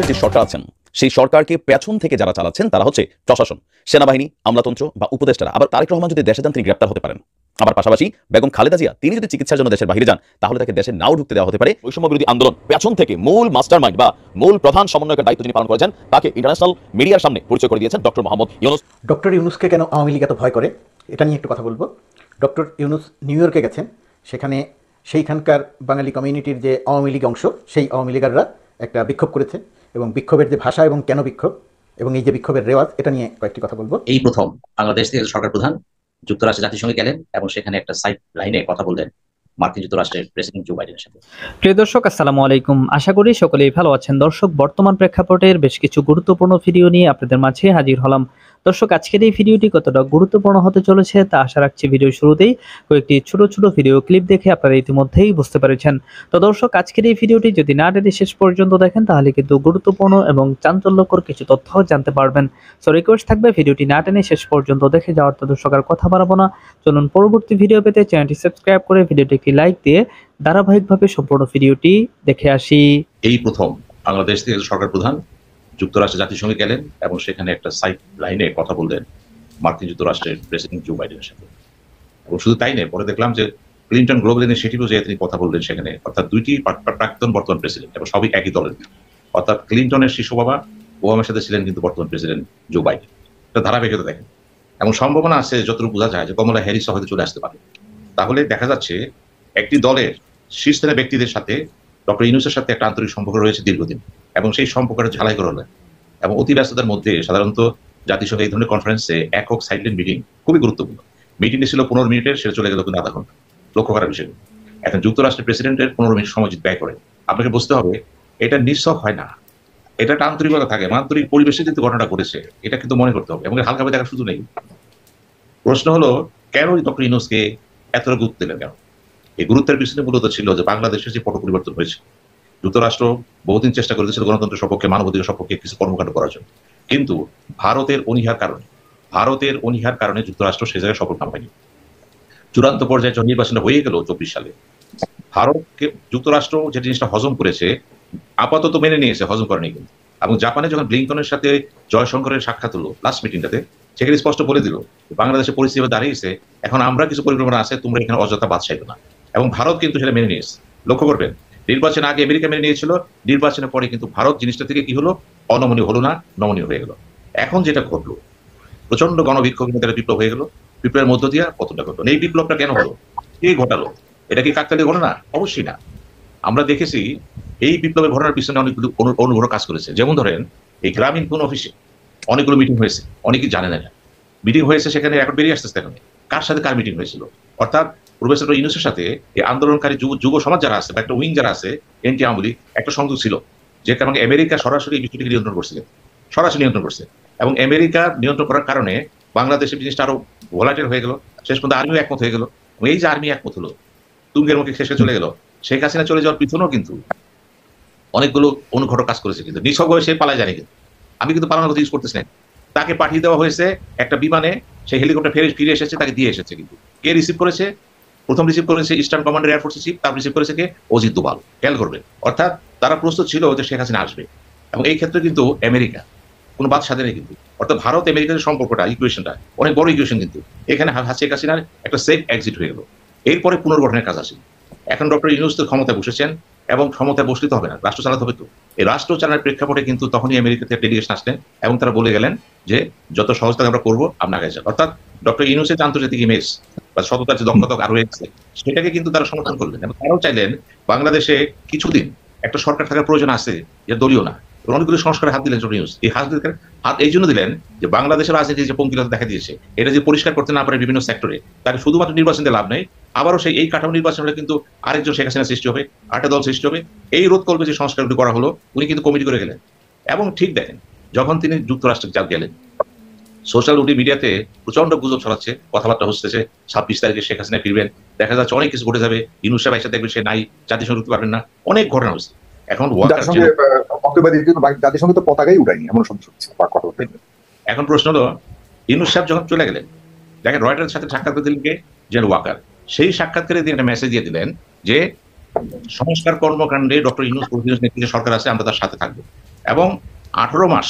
বাংলাদেশের যে সরকার আছেন সেই সরকারকে পেছন থেকে যারা চালাচ্ছেন তারা হচ্ছে প্রশাসন সেনাবাহিনী আমলাতন্ত্র বা উপদেষ্টারা আবার তারেক রহমান যদি দেশে যান তিনি গ্রেপ্তার হতে পারেন আবার পাশাপাশি বেগম খালেদা জিয়া তিনি যদি চিকিৎসার জন্য দেশের বাইরে যান তাহলে তাকে দেশে নাও ঢুকতে দেওয়া হতে পারে ওই সময় বিরোধী আন্দোলন পেছন থেকে মূল মাস্টার মাইন্ড বা মূল প্রধান সমন্বয়কের দায়িত্ব যিনি পালন করেছেন তাকে ইন্টারন্যাশনাল মিডিয়ার সামনে পরিচয় করে দিয়েছেন ডক্টর মোহাম্মদ ইউনুস ডক্টর ইউনুসকে কেন আওয়ামী লীগ এত ভয় করে এটা নিয়ে একটু কথা বলবো ডক্টর ইউনুস নিউ ইয়র্কে গেছেন সেখানে সেইখানকার বাঙালি কমিউনিটির যে আওয়ামী লীগ অংশ সেই আওয়ামী লীগাররা একটা বিক্ষোভ করেছে এবং বিক্ষোভের যে ভাষা এবং কেন বিক্ষোভ এবং এই যে বিক্ষোভের রেওয়াজ এটা নিয়ে কয়েকটি কথা বলবো এই প্রথম বাংলাদেশ থেকে সরকার প্রধান যুক্তরাষ্ট্রে জাতিসংঘে গেলেন এবং সেখানে একটা সাইড লাইনে কথা বললেন মার্কিন যুক্তরাষ্ট্রের সাথে প্রিয় দর্শক আসসালামু আলাইকুম আশা করি সকলেই ভালো আছেন দর্শক বর্তমান প্রেক্ষাপটের বেশ কিছু গুরুত্বপূর্ণ ভিডিও নিয়ে আপনাদের মাঝে হাজির হলাম দর্শক আজকের এই ভিডিওটি কতটা গুরুত্বপূর্ণ হতে চলেছে তা আশা রাখছি ভিডিও শুরুতেই কয়েকটি ছোট ছোট ভিডিও ক্লিপ দেখে আপনারা ইতিমধ্যেই বুঝতে পেরেছেন তো দর্শক আজকের এই ভিডিওটি যদি না টেনে শেষ পর্যন্ত দেখেন তাহলে কিন্তু গুরুত্বপূর্ণ এবং চাঞ্চল্যকর কিছু তথ্য জানতে পারবেন সো রিকোয়েস্ট থাকবে ভিডিওটি না টেনে শেষ পর্যন্ত দেখে যাওয়ার তো দর্শক আর কথা বাড়াবো না চলুন পরবর্তী ভিডিও পেতে চ্যানেলটি সাবস্ক্রাইব করে ভিডিওটি একটি লাইক দিয়ে ধারাবাহিকভাবে সম্পূর্ণ ভিডিওটি দেখে আসি এই প্রথম বাংলাদেশ থেকে সরকার প্রধান জাতির জাতিসংঘে গেলেন এবং সেখানে একটা সাইড লাইনে কথা বললেন মার্কিন যুক্তরাষ্ট্রের প্রেসিডেন্ট জো বাইডেনের সাথে এবং শুধু তাই নয় পরে দেখলাম যে ক্লিন্টন গ্লোবাল ইনিশিয়েটিভও যে তিনি কথা বললেন সেখানে অর্থাৎ দুইটি প্রাক্তন বর্তমান প্রেসিডেন্ট এবং সবই একই দলের অর্থাৎ ক্লিন্টনের শিশু বাবা ওবামার সাথে ছিলেন কিন্তু বর্তমান প্রেসিডেন্ট জো বাইডেন এটা ধারাবাহিকতা দেখেন এবং সম্ভাবনা আছে যতটুকু বোঝা যায় যে কমলা হ্যারিস হয়তো চলে আসতে পারে তাহলে দেখা যাচ্ছে একটি দলের শীর্ষস্থানীয় ব্যক্তিদের সাথে ডক্টর ইউনুসের সাথে একটা আন্তরিক সম্পর্ক রয়েছে দীর্ঘদিন এবং সেই সম্পর্কটা ঝালাই করা হলো এবং অতি ব্যস্ততার মধ্যে সাধারণত জাতিসংঘ এই ধরনের কনফারেন্সে একক সাইডলাইন মিটিং খুবই গুরুত্বপূর্ণ মিটিংটি ছিল পনেরো মিনিটের সেটা চলে গেল কিন্তু আধা ঘন্টা লক্ষ্য করার বিষয় এখন যুক্তরাষ্ট্রের প্রেসিডেন্টের পনেরো মিনিট সময় ব্যয় করে আপনাকে বুঝতে হবে এটা নিঃসব হয় না এটা একটা আন্তরিকতা থাকে আন্তরিক পরিবেশে যেহেতু ঘটনাটা ঘটেছে এটা কিন্তু মনে করতে হবে এবং হালকাভাবে দেখার শুধু নেই প্রশ্ন হলো কেন ডক্টর ইনোসকে এতটা গুরুত্ব দিলেন কেন এই গুরুত্বের পিছনে মূলত ছিল যে বাংলাদেশের যে পট পরিবর্তন হয়েছে যুক্তরাষ্ট্র বহুদিন চেষ্টা করেছিল গণতন্ত্রের সপক্ষে মানবাধিকার সপক্ষে কিছু কর্মকাণ্ড করার জন্য কিন্তু ভারতের অনীহার কারণে ভারতের অনীহার কারণে যুক্তরাষ্ট্র সে জায়গায় সফল হয়নি চূড়ান্ত পর্যায়ে যখন নির্বাচনটা হয়ে গেল চব্বিশ সালে ভারতকে যুক্তরাষ্ট্র যে জিনিসটা হজম করেছে আপাতত মেনে নিয়েছে হজম করেনি কিন্তু এবং জাপানে যখন ব্লিংকনের সাথে জয়শঙ্করের সাক্ষাৎ হলো লাস্ট মিটিংটাতে সেখানে স্পষ্ট বলে দিল বাংলাদেশের পরিস্থিতি দাঁড়িয়েছে এখন আমরা কিছু পরিকল্পনা আছে তোমরা এখানে অযথা বাদ চাইবে না এবং ভারত কিন্তু সেটা মেনে নিয়েছে লক্ষ্য করবেন নির্বাচন আগে আমেরিকা মেনে নিয়েছিল নির্বাচনের পরে কিন্তু ভারত জিনিসটা থেকে কি হলো অনমনীয় হলো না নমনীয় হয়ে গেল এখন যেটা ঘটলো প্রচন্ড গণবিক্ষোভ তারা বিপ্লব হয়ে গেল বিপ্লবের মধ্য দিয়ে পতনটা ঘটলো এই বিপ্লবটা কেন হলো কে ঘটালো এটা কি কাকতালীয় ঘটনা অবশ্যই না আমরা দেখেছি এই বিপ্লবের ঘটনার পিছনে অনেকগুলো অনুগ্রহ কাজ করেছে যেমন ধরেন এই গ্রামীণ কোন অফিসে অনেকগুলো মিটিং হয়েছে অনেকে জানে না মিটিং হয়েছে সেখানে রেকর্ড বেরিয়ে আসতেছে কার সাথে কার মিটিং হয়েছিল অর্থাৎ প্রফেসর ইউনুসের সাথে এই আন্দোলনকারী যুব যুব সমাজ যারা আছে বা একটা উইং যারা আছে এনটি আওয়ামী একটা সংযোগ ছিল যে কারণে আমেরিকা সরাসরি এই বিষয়টিকে নিয়ন্ত্রণ করছিলেন সরাসরি নিয়ন্ত্রণ করছে এবং আমেরিকা নিয়ন্ত্রণ করার কারণে বাংলাদেশের জিনিসটা আরো ভোলাটেল হয়ে গেল শেষ পর্যন্ত আর্মিও একমত হয়ে গেল এই যে আর্মি একমত হলো তুঙ্গের মুখে শেষে চলে গেল শেখ হাসিনা চলে যাওয়ার পিছনেও কিন্তু অনেকগুলো অনুঘটক কাজ করেছে কিন্তু হয়ে সে পালায় জানি কিন্তু আমি কিন্তু পালানোর কথা ইউজ করতেছি না তাকে পাঠিয়ে দেওয়া হয়েছে একটা বিমানে সে হেলিকপ্টার ফেরে ফিরে এসেছে তাকে দিয়ে এসেছে কিন্তু কে রিসিভ করেছে প্রথম রিসিভ করেছে ইস্টার্ন কমান্ডার এয়ারফোর্স চিফ তার রিসিভ করেছে কে অজিত দুবাল খেয়াল করবেন অর্থাৎ তারা প্রস্তুত ছিল যে শেখ হাসিনা আসবে এবং এই ক্ষেত্রে কিন্তু আমেরিকা কোনো বাদ সাথে নেই কিন্তু অর্থাৎ ভারত আমেরিকার সম্পর্কটা ইকুয়েশনটা অনেক বড় ইকুয়েশন কিন্তু এখানে শেখ হাসিনার একটা সেফ এক্সিট হয়ে গেল এরপরে পুনর্গঠনের কাজ আসে এখন ডক্টর ইউনুস তো ক্ষমতায় বসেছেন এবং ক্ষমতায় বসলে তো হবে না রাষ্ট্র চালাতে হবে তো এই রাষ্ট্র চালানোর প্রেক্ষাপটে কিন্তু তখনই আমেরিকাতে ডেলিগেশন আসলেন এবং তারা বলে গেলেন যে যত সহজ আমরা করবো আপনার কাছে অর্থাৎ ডক্টর ইউনুসের আন্তর্জাতিক ইমেজ বা সততার যে দক্ষতা আরো এসেছে সেটাকে কিন্তু তারা সমর্থন করলেন এবং তারাও চাইলেন বাংলাদেশে কিছুদিন একটা সরকার থাকার প্রয়োজন আছে যে দলীয় না অনেকগুলি সংস্কারের হাত দিলেন নিউজ এই হাত দিলেন হাত এই জন্য দিলেন যে বাংলাদেশের রাজনীতি যে পঙ্কিলতা দেখা দিয়েছে এটা যে পরিষ্কার করতে না পারে বিভিন্ন সেক্টরে তাকে শুধুমাত্র নির্বাচন দিয়ে লাভ নেই আবারও সেই এই কাঠামো নির্বাচন হলে কিন্তু আরেকজন শেখ হাসিনা সৃষ্টি হবে আরেকটা দল সৃষ্টি হবে এই রোধ করবে যে সংস্কারগুলি করা হলো উনি কিন্তু কমিটি করে গেলেন এবং ঠিক দেখেন যখন তিনি যুক্তরাষ্ট্রে গেলেন সোশ্যাল মিডিয়াতে প্রচন্ড গুজব ছড়াচ্ছে কথাবার্তা হচ্ছে ছাব্বিশ তারিখে শেখ হাসিনা ফিরবেন দেখা যাচ্ছে অনেক কিছু ঘটে যাবে ইউনুস সাহেব এসে দেখবেন সে নাই জাতিসংঘ উঠতে পারবেন না অনেক ঘটনা হচ্ছে এখন জাতিসংঘ তো পতাকাই উড়ায়নি এমন এখন প্রশ্ন হলো ইউনুস সাহেব যখন চলে গেলেন দেখেন রয়টার সাথে করে দিলেন কে ওয়াকার সেই সাক্ষাৎকারে তিনি একটা মেসেজ দিয়ে দিলেন যে সংস্কার কর্মকাণ্ডে ডক্টর ইউনুস নেতৃত্বে সরকার আছে আমরা তার সাথে থাকবো এবং আঠারো মাস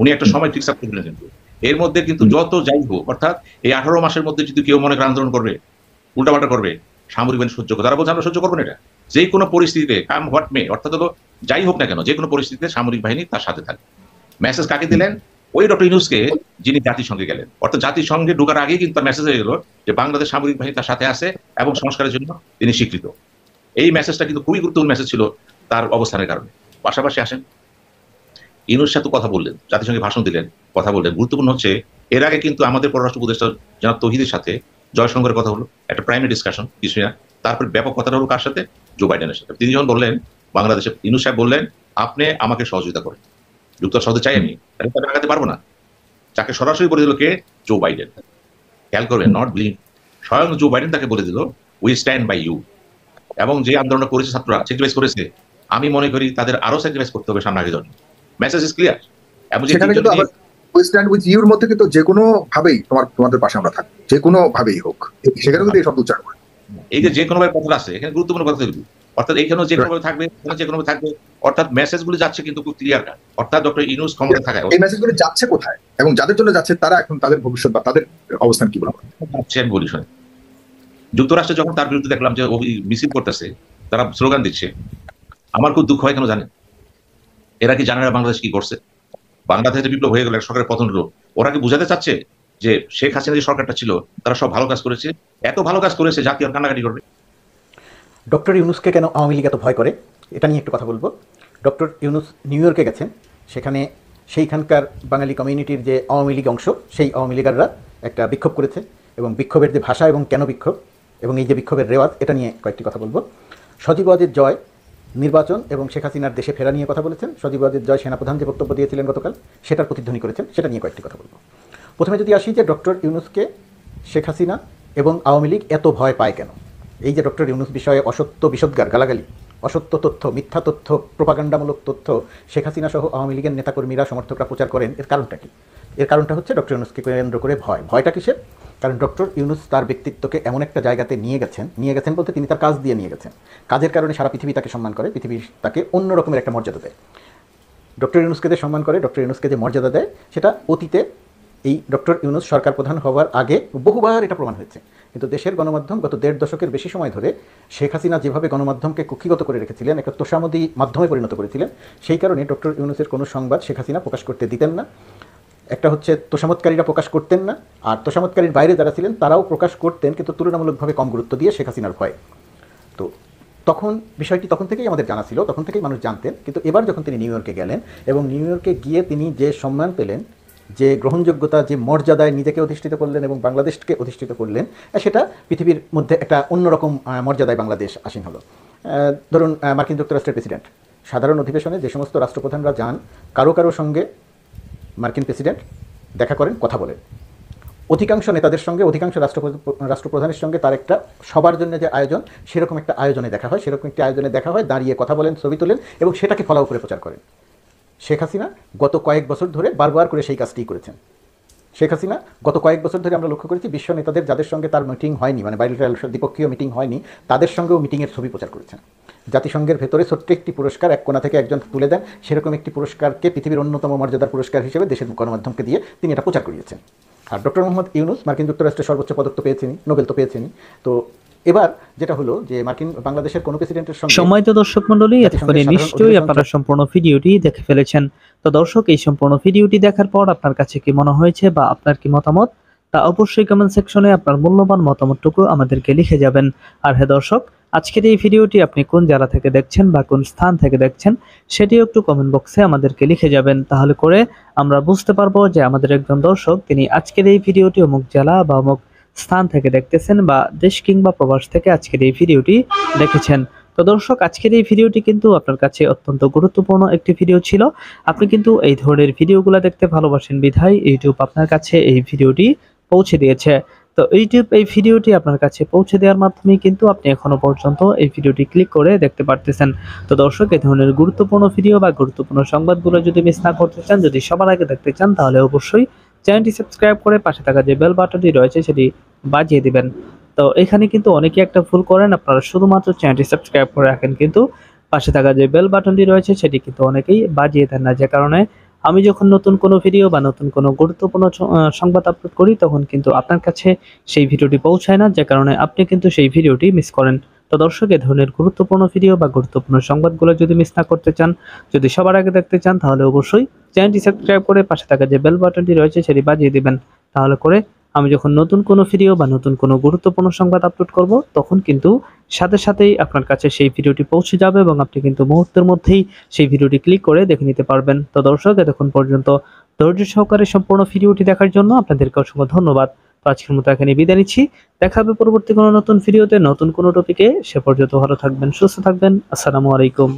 উনি একটা সময় ফিক্স আপ করে কিন্তু এর মধ্যে কিন্তু যত যাই হোক অর্থাৎ এই আঠারো মাসের মধ্যে যদি কেউ মনে করেন আন্দোলন করবে উল্টাপাল্টা করবে সামরিক বাহিনী সহ্য করবে তারা বলছে আমরা সহ্য করবো না এটা যে কোনো পরিস্থিতিতে কাম হোয়াট মে অর্থাৎ হলো যাই হোক না কেন যে কোনো পরিস্থিতিতে সামরিক বাহিনী তার সাথে থাকে মেসেজ কাকে দিলেন ওই ডক্টর ইউনুসকে যিনি জাতিসংঘে গেলেন অর্থাৎ জাতিসংঘে ঢুকার আগেই কিন্তু তার মেসেজ হয়ে গেল যে বাংলাদেশ সামরিক বাহিনী তার সাথে আছে এবং সংস্কারের জন্য তিনি স্বীকৃত এই মেসেজটা কিন্তু খুবই গুরুত্বপূর্ণ মেসেজ ছিল তার অবস্থানের কারণে পাশাপাশি আসেন ইউনুস সাথে কথা বললেন জাতিসংঘে ভাষণ দিলেন কথা বললেন গুরুত্বপূর্ণ হচ্ছে এর আগে কিন্তু আমাদের পররাষ্ট্র উপদেষ্টা জনাব তহিদের সাথে জয়শঙ্করের কথা হলো একটা প্রাইমারি ডিসকাশন কিছু না তারপর ব্যাপক কথাটা হলো কার সাথে জো বাইডেনের সাথে তিনি যখন বললেন বাংলাদেশে ইনু সাহেব বললেন আপনি আমাকে সহযোগিতা করেন যুক্তরাষ্ট্র হতে চাই আমি তাহলে আগাতে পারবো না যাকে সরাসরি বলে দিল কে জো বাইডেন খেয়াল করবেন নট ব্লিন স্বয়ং জো বাইডেন তাকে বলে দিল উই স্ট্যান্ড বাই ইউ এবং যে আন্দোলনটা করেছে ছাত্ররা স্যাক্রিফাইস করেছে আমি মনে করি তাদের আরও স্যাক্রিফাইস করতে হবে সামনে আগে জন্য মেসেজ ইজ ক্লিয়ার এবং যাচ্ছে কোথায় এবং যাদের জন্য যাচ্ছে তারা এখন তাদের ভবিষ্যৎ বা তাদের অবস্থান কি বলি শুনে যুক্তরাষ্ট্র যখন তার বিরুদ্ধে দেখলাম যে মিছিল করতেছে তারা স্লোগান দিচ্ছে আমার খুব দুঃখ হয় কেন জানেন এরা কি জানে না বাংলাদেশ কি করছে বাংলাদেশে বিপ্লব হয়ে গেল সরকারের পতন হলো ওরা কি বুঝাতে চাচ্ছে যে শেখ হাসিনা যে সরকারটা ছিল তারা সব ভালো কাজ করেছে এত ভালো কাজ করেছে জাতি কান্নাকাটি করবে ডক্টর ইউনুসকে কেন আওয়ামী লীগ এত ভয় করে এটা নিয়ে একটু কথা বলবো ডক্টর ইউনুস নিউ ইয়র্কে গেছেন সেখানে সেইখানকার বাঙালি কমিউনিটির যে আওয়ামী লীগ অংশ সেই আওয়ামী লীগাররা একটা বিক্ষোভ করেছে এবং বিক্ষোভের যে ভাষা এবং কেন বিক্ষোভ এবং এই যে বিক্ষোভের রেওয়াজ এটা নিয়ে কয়েকটি কথা বলবো সজীব জয় নির্বাচন এবং শেখ হাসিনার দেশে ফেরা নিয়ে কথা বলেছেন সজীব রাজের জয় সেনাপ্রধান যে বক্তব্য দিয়েছিলেন গতকাল সেটার প্রতিধ্বনি করেছেন সেটা নিয়ে কয়েকটি কথা বলবো প্রথমে যদি আসি যে ডক্টর ইউনুসকে শেখ হাসিনা এবং আওয়ামী লীগ এত ভয় পায় কেন এই যে ডক্টর ইউনুস বিষয়ে অসত্য বিষদ্গার গালাগালি অসত্য তথ্য মিথ্যা তথ্য প্রোপাগান্ডামূলক তথ্য শেখ হাসিনা সহ আওয়ামী লীগের নেতাকর্মীরা সমর্থকরা প্রচার করেন এর কারণটা কি এর কারণটা হচ্ছে ডক্টর ইউনুসকে কেন্দ্র করে ভয় ভয়টা কিসের কারণ ডক্টর ইউনুস তার ব্যক্তিত্বকে এমন একটা জায়গাতে নিয়ে গেছেন নিয়ে গেছেন বলতে তিনি তার কাজ দিয়ে নিয়ে গেছেন কাজের কারণে সারা পৃথিবী তাকে সম্মান করে পৃথিবী তাকে অন্য রকমের একটা মর্যাদা দেয় ডক্টর ইউনুসকে যে সম্মান করে ডক্টর ইউনুসকে যে মর্যাদা দেয় সেটা অতীতে এই ডক্টর ইউনুস সরকার প্রধান হওয়ার আগে বহুবার এটা প্রমাণ হয়েছে কিন্তু দেশের গণমাধ্যম গত দেড় দশকের বেশি সময় ধরে শেখ হাসিনা যেভাবে গণমাধ্যমকে কুক্ষিগত করে রেখেছিলেন একটা তোষামদী মাধ্যমে পরিণত করেছিলেন সেই কারণে ডক্টর ইউনুসের কোনো সংবাদ শেখ হাসিনা প্রকাশ করতে দিতেন না একটা হচ্ছে তোষামতকারীরা প্রকাশ করতেন না আর তোষামতকারীর বাইরে যারা ছিলেন তারাও প্রকাশ করতেন কিন্তু তুলনামূলকভাবে কম গুরুত্ব দিয়ে শেখ হাসিনার ভয় তো তখন বিষয়টি তখন থেকেই আমাদের জানা ছিল তখন থেকেই মানুষ জানতেন কিন্তু এবার যখন তিনি নিউ ইয়র্কে গেলেন এবং নিউ ইয়র্কে গিয়ে তিনি যে সম্মান পেলেন যে গ্রহণযোগ্যতা যে মর্যাদায় নিজেকে অধিষ্ঠিত করলেন এবং বাংলাদেশকে অধিষ্ঠিত করলেন সেটা পৃথিবীর মধ্যে একটা অন্যরকম মর্যাদায় বাংলাদেশ আসীন হলো ধরুন মার্কিন যুক্তরাষ্ট্রের প্রেসিডেন্ট সাধারণ অধিবেশনে যে সমস্ত রাষ্ট্রপ্রধানরা যান কারো কারো সঙ্গে মার্কিন প্রেসিডেন্ট দেখা করেন কথা বলেন অধিকাংশ নেতাদের সঙ্গে অধিকাংশ রাষ্ট্রপতি রাষ্ট্রপ্রধানের সঙ্গে তার একটা সবার জন্য যে আয়োজন সেরকম একটা আয়োজনে দেখা হয় সেরকম একটি আয়োজনে দেখা হয় দাঁড়িয়ে কথা বলেন ছবি তোলেন এবং সেটাকে ফলাও করে প্রচার করেন শেখ হাসিনা গত কয়েক বছর ধরে বারবার করে সেই কাজটি করেছেন শেখ হাসিনা গত কয়েক বছর ধরে আমরা লক্ষ্য করেছি বিশ্ব নেতাদের যাদের সঙ্গে তার মিটিং হয়নি মানে বাইলেটারাল দ্বিপক্ষীয় মিটিং হয়নি তাদের সঙ্গেও মিটিংয়ের ছবি প্রচার করেছেন জাতিসংঘের ভেতরে ছোট্ট একটি পুরস্কার এক কোনা থেকে একজন তুলে দেন সেরকম একটি পুরস্কারকে পৃথিবীর অন্যতম মর্যাদার পুরস্কার হিসেবে দেশের গণমাধ্যমকে দিয়ে তিনি এটা প্রচার করিয়েছেন আর ডক্টর মোহাম্মদ ইউনুস মার্কিন যুক্তরাষ্ট্রের সর্বোচ্চ পদক তো পেয়েছেনি নোবেল তো পেয়েছেনি তো এবার যেটা হলো যে মার্কিন বাংলাদেশের কোনো প্রেসিডেন্টের সঙ্গে সম্মানিত দর্শক মন্ডলী এতক্ষণে নিশ্চয়ই আপনারা সম্পূর্ণ ভিডিওটি দেখে ফেলেছেন তো দর্শক এই সম্পূর্ণ ভিডিওটি দেখার পর আপনার কাছে কি মনে হয়েছে বা আপনার কি মতামত তা অবশ্যই কমেন্ট সেকশনে আপনার মূল্যবান মতামতটুকু আমাদেরকে লিখে যাবেন আর হ্যাঁ দর্শক আজকের এই ভিডিওটি আপনি কোন জেলা থেকে দেখছেন বা কোন স্থান থেকে দেখছেন সেটিও একটু কমেন্ট বক্সে আমাদেরকে লিখে যাবেন তাহলে করে আমরা বুঝতে পারবো যে আমাদের একজন দর্শক তিনি আজকের এই ভিডিওটি অমুক জেলা বা অমুক স্থান থেকে দেখতেছেন বা দেশ কিংবা প্রবাস থেকে আজকের এই ভিডিওটি দেখেছেন তো দর্শক আজকের এই ভিডিওটি কিন্তু আপনার কাছে অত্যন্ত গুরুত্বপূর্ণ একটি ভিডিও ছিল আপনি কিন্তু এই ধরনের ভিডিওগুলো দেখতে ভালোবাসেন বিধায় ইউটিউব আপনার কাছে এই ভিডিওটি পৌঁছে দিয়েছে তো ইউটিউব এই ভিডিওটি আপনার কাছে পৌঁছে দেওয়ার মাধ্যমে কিন্তু আপনি এখনও পর্যন্ত এই ভিডিওটি ক্লিক করে দেখতে পারতেছেন তো দর্শক এই ধরনের গুরুত্বপূর্ণ ভিডিও বা গুরুত্বপূর্ণ সংবাদগুলো যদি মিস না করতে চান যদি সবার আগে দেখতে চান তাহলে অবশ্যই চ্যানেলটি সাবস্ক্রাইব করে পাশে থাকা যে বেল বাটনটি রয়েছে সেটি বাজিয়ে দিবেন তো এখানে কিন্তু অনেকে একটা ভুল করেন আপনারা শুধুমাত্র চ্যানেলটি সাবস্ক্রাইব করে রাখেন কিন্তু পাশে থাকা যে বেল বাটনটি রয়েছে সেটি কিন্তু অনেকেই বাজিয়ে দেন না যে কারণে আমি যখন নতুন কোনো ভিডিও বা নতুন কোনো গুরুত্বপূর্ণ সংবাদ আপলোড করি তখন কিন্তু আপনার কাছে সেই ভিডিওটি পৌঁছায় না যে কারণে আপনি কিন্তু সেই ভিডিওটি মিস করেন তো দর্শক এ ধরনের গুরুত্বপূর্ণ ভিডিও বা গুরুত্বপূর্ণ সংবাদগুলো যদি মিস না করতে চান যদি সবার আগে দেখতে চান তাহলে অবশ্যই চ্যানেলটি সাবস্ক্রাইব করে পাশে থাকা যে বেল বাটনটি রয়েছে সেটি বাজিয়ে দিবেন তাহলে করে আমি যখন নতুন কোনো ভিডিও বা নতুন কোনো গুরুত্বপূর্ণ সংবাদ আপলোড করব তখন কিন্তু সাথে সাথেই আপনার কাছে সেই ভিডিওটি পৌঁছে যাবে এবং আপনি কিন্তু মুহূর্তের মধ্যেই সেই ভিডিওটি ক্লিক করে দেখে নিতে পারবেন তো দর্শক এতক্ষণ পর্যন্ত ধৈর্য সহকারে সম্পূর্ণ ভিডিওটি দেখার জন্য আপনাদেরকে অসংখ্য ধন্যবাদ তো আজকের মতো এখানে বিদায় নিচ্ছি দেখা হবে পরবর্তী কোনো নতুন ভিডিওতে নতুন কোনো টপিকে সে পর্যন্ত ভালো থাকবেন সুস্থ থাকবেন আসসালামু আলাইকুম